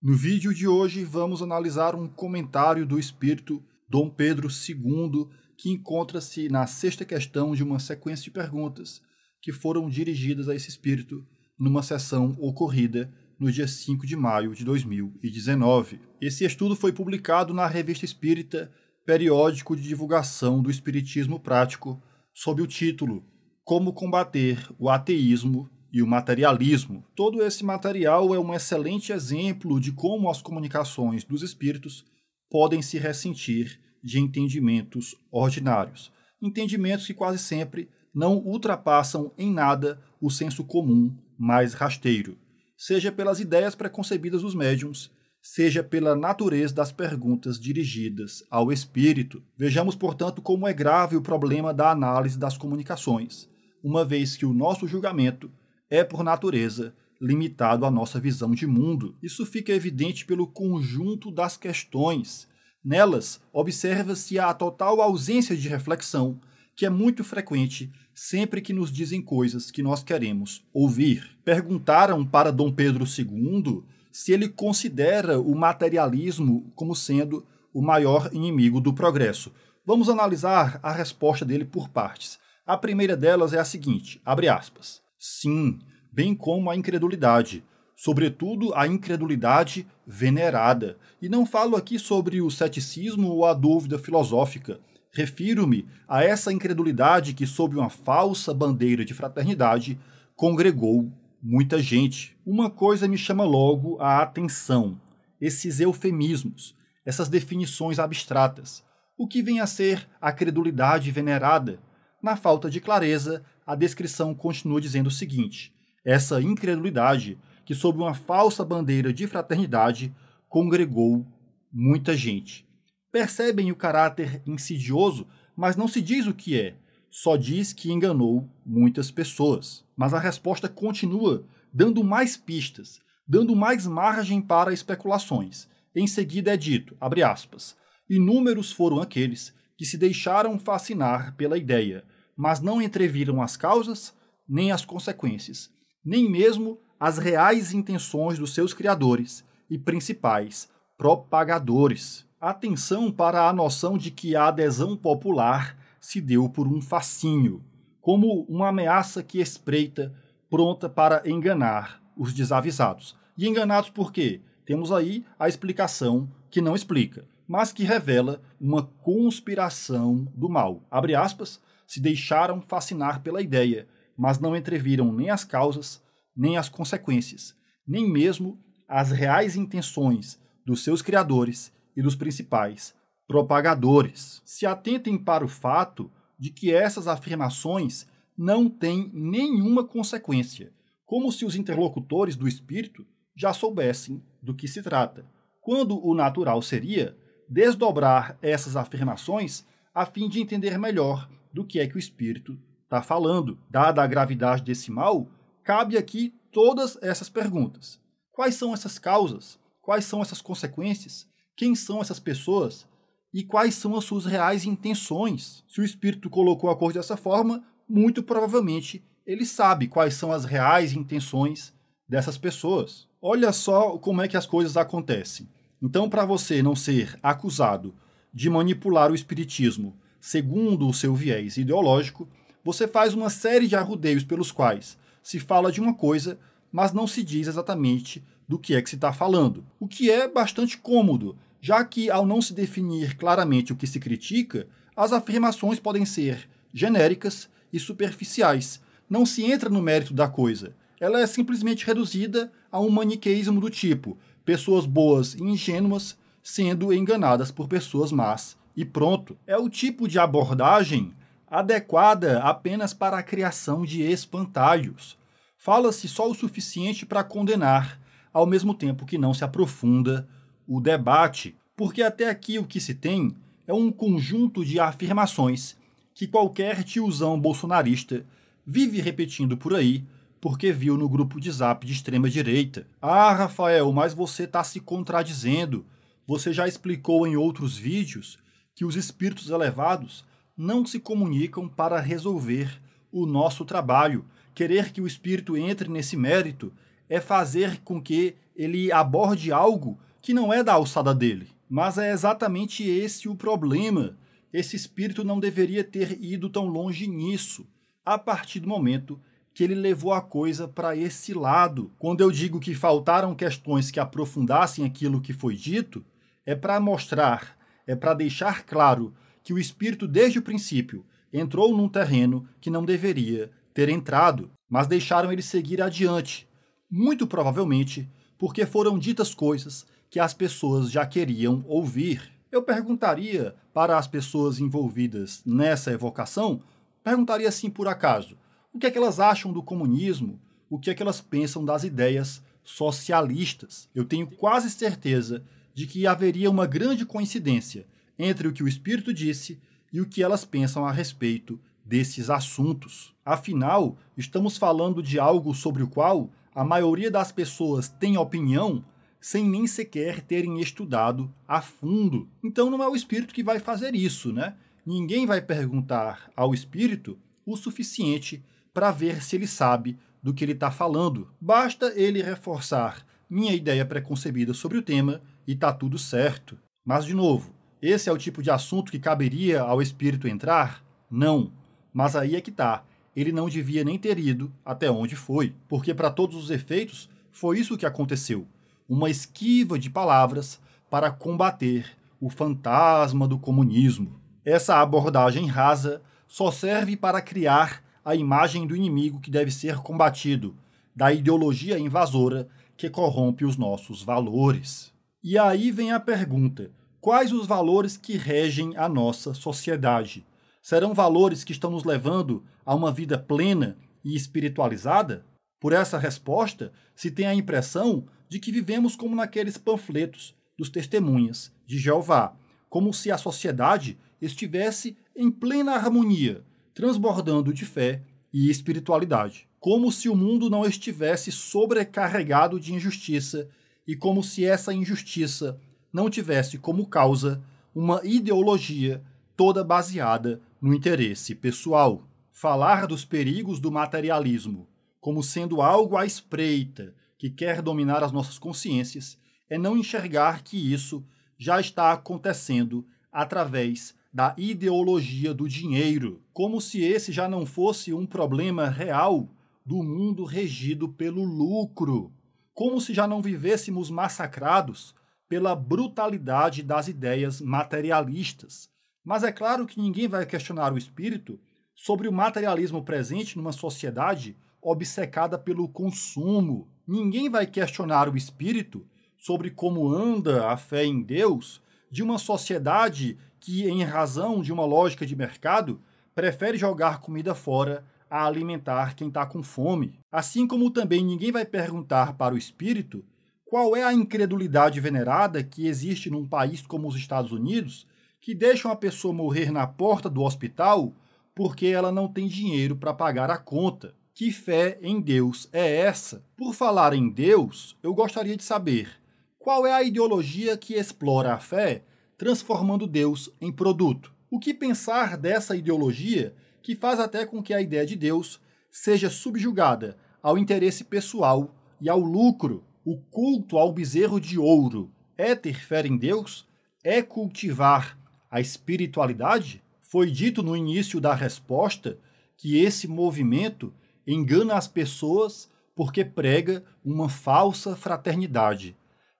No vídeo de hoje, vamos analisar um comentário do espírito Dom Pedro II, que encontra-se na sexta questão de uma sequência de perguntas que foram dirigidas a esse espírito numa sessão ocorrida no dia 5 de maio de 2019. Esse estudo foi publicado na Revista Espírita, periódico de divulgação do Espiritismo Prático, sob o título Como Combater o Ateísmo e o materialismo. Todo esse material é um excelente exemplo de como as comunicações dos espíritos podem se ressentir de entendimentos ordinários, entendimentos que quase sempre não ultrapassam em nada o senso comum mais rasteiro, seja pelas ideias preconcebidas dos médiums, seja pela natureza das perguntas dirigidas ao espírito. Vejamos, portanto, como é grave o problema da análise das comunicações, uma vez que o nosso julgamento é, por natureza, limitado à nossa visão de mundo. Isso fica evidente pelo conjunto das questões. Nelas, observa-se a total ausência de reflexão, que é muito frequente sempre que nos dizem coisas que nós queremos ouvir. Perguntaram para Dom Pedro II se ele considera o materialismo como sendo o maior inimigo do progresso. Vamos analisar a resposta dele por partes. A primeira delas é a seguinte, abre aspas. Sim, bem como a incredulidade, sobretudo a incredulidade venerada. E não falo aqui sobre o ceticismo ou a dúvida filosófica. Refiro-me a essa incredulidade que, sob uma falsa bandeira de fraternidade, congregou muita gente. Uma coisa me chama logo a atenção: esses eufemismos, essas definições abstratas. O que vem a ser a credulidade venerada? Na falta de clareza, a descrição continua dizendo o seguinte: essa incredulidade, que sob uma falsa bandeira de fraternidade, congregou muita gente. Percebem o caráter insidioso, mas não se diz o que é, só diz que enganou muitas pessoas. Mas a resposta continua, dando mais pistas, dando mais margem para especulações. Em seguida é dito, abre aspas, inúmeros foram aqueles que se deixaram fascinar pela ideia, mas não entreviram as causas nem as consequências, nem mesmo as reais intenções dos seus criadores e principais propagadores. Atenção para a noção de que a adesão popular se deu por um fascínio, como uma ameaça que espreita, pronta para enganar os desavisados. E enganados por quê? Temos aí a explicação que não explica mas que revela uma conspiração do mal. Abre aspas, se deixaram fascinar pela ideia, mas não entreviram nem as causas, nem as consequências, nem mesmo as reais intenções dos seus criadores e dos principais propagadores. Se atentem para o fato de que essas afirmações não têm nenhuma consequência, como se os interlocutores do espírito já soubessem do que se trata, quando o natural seria desdobrar essas afirmações a fim de entender melhor do que é que o espírito está falando. Dada a gravidade desse mal, cabe aqui todas essas perguntas. Quais são essas causas? Quais são essas consequências? Quem são essas pessoas? E quais são as suas reais intenções? Se o espírito colocou a cor dessa forma, muito provavelmente ele sabe quais são as reais intenções dessas pessoas. Olha só como é que as coisas acontecem. Então, para você não ser acusado de manipular o espiritismo segundo o seu viés ideológico, você faz uma série de arrudeios pelos quais se fala de uma coisa, mas não se diz exatamente do que é que se está falando. O que é bastante cômodo, já que, ao não se definir claramente o que se critica, as afirmações podem ser genéricas e superficiais. Não se entra no mérito da coisa. Ela é simplesmente reduzida a um maniqueísmo do tipo: pessoas boas e ingênuas sendo enganadas por pessoas más. E pronto. É o tipo de abordagem adequada apenas para a criação de espantalhos. Fala-se só o suficiente para condenar, ao mesmo tempo que não se aprofunda o debate, porque até aqui o que se tem é um conjunto de afirmações que qualquer tiozão bolsonarista vive repetindo por aí porque viu no grupo de zap de extrema-direita. Ah, Rafael, mas você está se contradizendo. Você já explicou em outros vídeos que os espíritos elevados não se comunicam para resolver o nosso trabalho. Querer que o espírito entre nesse mérito é fazer com que ele aborde algo que não é da alçada dele. Mas é exatamente esse o problema. Esse espírito não deveria ter ido tão longe nisso, a partir do momento que ele levou a coisa para esse lado. Quando eu digo que faltaram questões que aprofundassem aquilo que foi dito, é para mostrar, é para deixar claro que o espírito, desde o princípio, entrou num terreno que não deveria ter entrado, mas deixaram ele seguir adiante, muito provavelmente porque foram ditas coisas que as pessoas já queriam ouvir. Eu perguntaria para as pessoas envolvidas nessa evocação, perguntaria assim por acaso, o que é que elas acham do comunismo, o que é que elas pensam das ideias socialistas. Eu tenho quase certeza de que haveria uma grande coincidência entre o que o espírito disse e o que elas pensam a respeito desses assuntos. Afinal, estamos falando de algo sobre o qual a maioria das pessoas tem opinião sem nem sequer terem estudado a fundo. Então não é o espírito que vai fazer isso, né? Ninguém vai perguntar ao espírito o suficiente para ver se ele sabe do que ele está falando. Basta ele reforçar minha ideia preconcebida sobre o tema e tá tudo certo. Mas, de novo, esse é o tipo de assunto que caberia ao espírito entrar? Não. Mas aí é que tá. Ele não devia nem ter ido até onde foi, porque, para todos os efeitos, foi isso que aconteceu. Uma esquiva de palavras para combater o fantasma do comunismo. Essa abordagem rasa só serve para criar a imagem do inimigo que deve ser combatido, da ideologia invasora que corrompe os nossos valores. E aí vem a pergunta: quais os valores que regem a nossa sociedade? Serão valores que estão nos levando a uma vida plena e espiritualizada? Por essa resposta, se tem a impressão de que vivemos como naqueles panfletos dos testemunhas de Jeová, como se a sociedade estivesse em plena harmonia, transbordando de fé e espiritualidade. Como se o mundo não estivesse sobrecarregado de injustiça e como se essa injustiça não tivesse como causa uma ideologia toda baseada no interesse pessoal. Falar dos perigos do materialismo como sendo algo à espreita que quer dominar as nossas consciências é não enxergar que isso já está acontecendo através da ideologia do dinheiro, como se esse já não fosse um problema real do mundo regido pelo lucro, como se já não vivêssemos massacrados pela brutalidade das ideias materialistas. Mas é claro que ninguém vai questionar o espírito sobre o materialismo presente numa sociedade obcecada pelo consumo. Ninguém vai questionar o espírito sobre como anda a fé em Deus de uma sociedade que, em razão de uma lógica de mercado, prefere jogar comida fora a alimentar quem está com fome. Assim como também ninguém vai perguntar para o espírito qual é a incredulidade venerada que existe num país como os Estados Unidos, que deixa uma pessoa morrer na porta do hospital porque ela não tem dinheiro para pagar a conta. Que fé em Deus é essa? Por falar em Deus, eu gostaria de saber qual é a ideologia que explora a fé transformando Deus em produto. O que pensar dessa ideologia que faz até com que a ideia de Deus seja subjugada ao interesse pessoal e ao lucro? O culto ao bezerro de ouro é ter fé em Deus? É cultivar a espiritualidade? Foi dito no início da resposta que esse movimento engana as pessoas porque prega uma falsa fraternidade.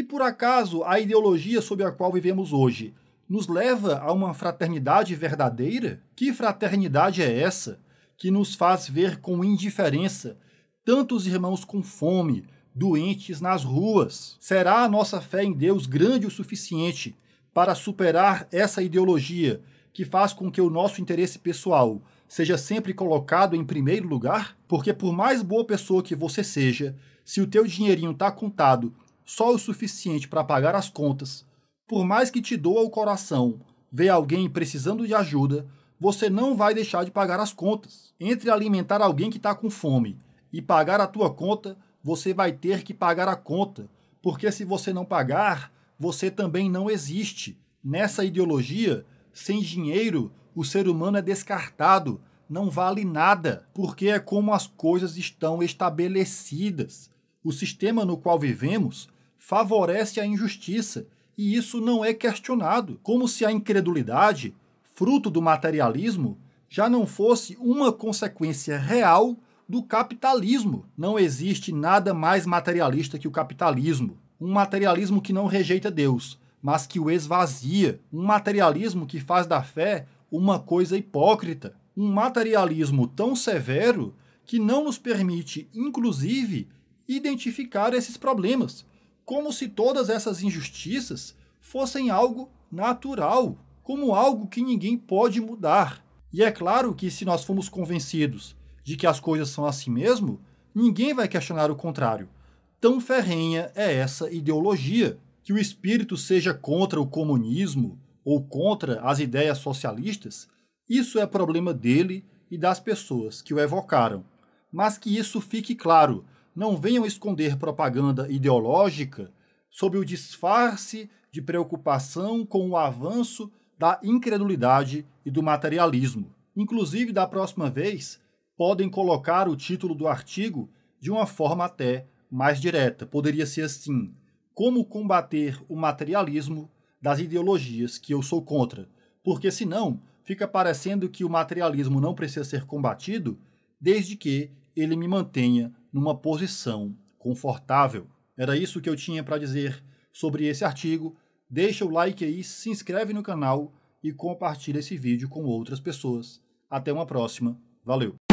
E por acaso a ideologia sob a qual vivemos hoje nos leva a uma fraternidade verdadeira? Que fraternidade é essa que nos faz ver com indiferença tantos irmãos com fome, doentes nas ruas? Será a nossa fé em Deus grande o suficiente para superar essa ideologia que faz com que o nosso interesse pessoal seja sempre colocado em primeiro lugar? Porque por mais boa pessoa que você seja, se o teu dinheirinho está contado só o suficiente para pagar as contas, por mais que te doa o coração ver alguém precisando de ajuda, você não vai deixar de pagar as contas. Entre alimentar alguém que está com fome e pagar a tua conta, você vai ter que pagar a conta, porque se você não pagar, você também não existe. Nessa ideologia, sem dinheiro, o ser humano é descartado, não vale nada, porque é como as coisas estão estabelecidas. O sistema no qual vivemos favorece a injustiça, e isso não é questionado, como se a incredulidade, fruto do materialismo, já não fosse uma consequência real do capitalismo. Não existe nada mais materialista que o capitalismo. Um materialismo que não rejeita Deus, mas que o esvazia. Um materialismo que faz da fé uma coisa hipócrita. Um materialismo tão severo que não nos permite, inclusive, identificar esses problemas como se todas essas injustiças fossem algo natural, como algo que ninguém pode mudar. E é claro que se nós formos convencidos de que as coisas são assim mesmo, ninguém vai questionar o contrário. Tão ferrenha é essa ideologia. Que o espírito seja contra o comunismo ou contra as ideias socialistas, isso é problema dele e das pessoas que o evocaram. Mas que isso fique claro não venham esconder propaganda ideológica sob o disfarce de preocupação com o avanço da incredulidade e do materialismo. Inclusive, da próxima vez, podem colocar o título do artigo de uma forma até mais direta. Poderia ser assim: Como combater o materialismo das ideologias que eu sou contra? Porque senão fica parecendo que o materialismo não precisa ser combatido desde que ele me mantenha numa posição confortável. Era isso que eu tinha para dizer sobre esse artigo. Deixa o like aí, se inscreve no canal e compartilha esse vídeo com outras pessoas. Até uma próxima. Valeu!